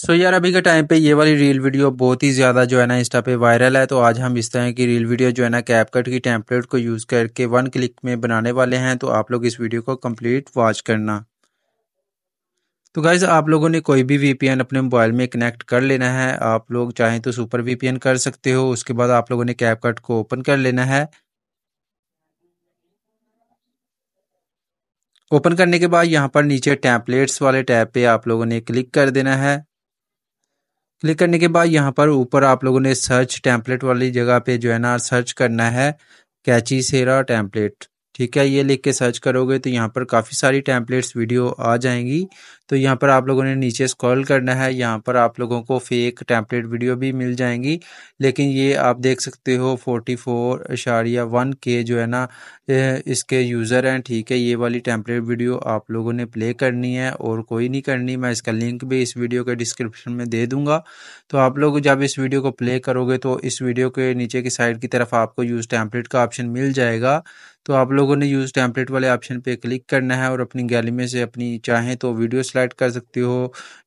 सो so यार अभी के टाइम पे ये वाली रील वीडियो बहुत ही ज़्यादा जो है ना इंस्टा पे वायरल है तो आज हम इस तरह की रील वीडियो जो है ना कैपकट की टेम्पलेट को यूज़ करके वन क्लिक में बनाने वाले हैं तो आप लोग इस वीडियो को कंप्लीट वॉच करना तो गाइज़ आप लोगों ने कोई भी वीपीएन अपने मोबाइल में कनेक्ट कर लेना है आप लोग चाहें तो सुपर वीपीएन कर सकते हो उसके बाद आप लोगों ने कैपकट को ओपन कर लेना है ओपन करने के बाद यहाँ पर नीचे टैंपलेट्स वाले टैब पे आप लोगों ने क्लिक कर देना है क्लिक करने के बाद यहाँ पर ऊपर आप लोगों ने सर्च टैंपलेट वाली जगह पे जो है ना सर्च करना है कैची सेरा टैंपलेट ठीक है ये लिख के सर्च करोगे तो यहाँ पर काफ़ी सारी टैंपलेट्स वीडियो आ जाएंगी तो यहाँ पर आप लोगों ने नीचे स्क्रॉल करना है यहाँ पर आप लोगों को फेक टैंपलेट वीडियो भी मिल जाएंगी लेकिन ये आप देख सकते हो फोर्टी फोर इशारिया वन के जो है ना इसके यूज़र हैं ठीक है ये वाली टैंपलेट वीडियो आप लोगों ने प्ले करनी है और कोई नहीं करनी मैं इसका लिंक भी इस वीडियो के डिस्क्रिप्शन में दे दूंगा तो आप लोग जब इस वीडियो को प्ले करोगे तो इस वीडियो के नीचे की साइड की तरफ आपको यूज़ टैंपलेट का ऑप्शन मिल जाएगा तो आप लोगों ने यूज़ टैंपलेट वाले ऑप्शन पे क्लिक करना है और अपनी गैली में से अपनी चाहें तो वीडियो सेलेक्ट कर सकते हो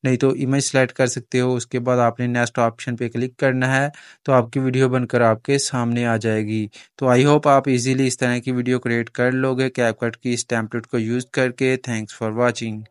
नहीं तो इमेज सेलेक्ट कर सकते हो उसके बाद आपने नेक्स्ट ऑप्शन पे क्लिक करना है तो आपकी वीडियो बनकर आपके सामने आ जाएगी तो आई होप आप इजीली इस तरह की वीडियो क्रिएट कर लोगे कैपकट की इस टैंपलेट को यूज़ करके थैंक्स फॉर वॉचिंग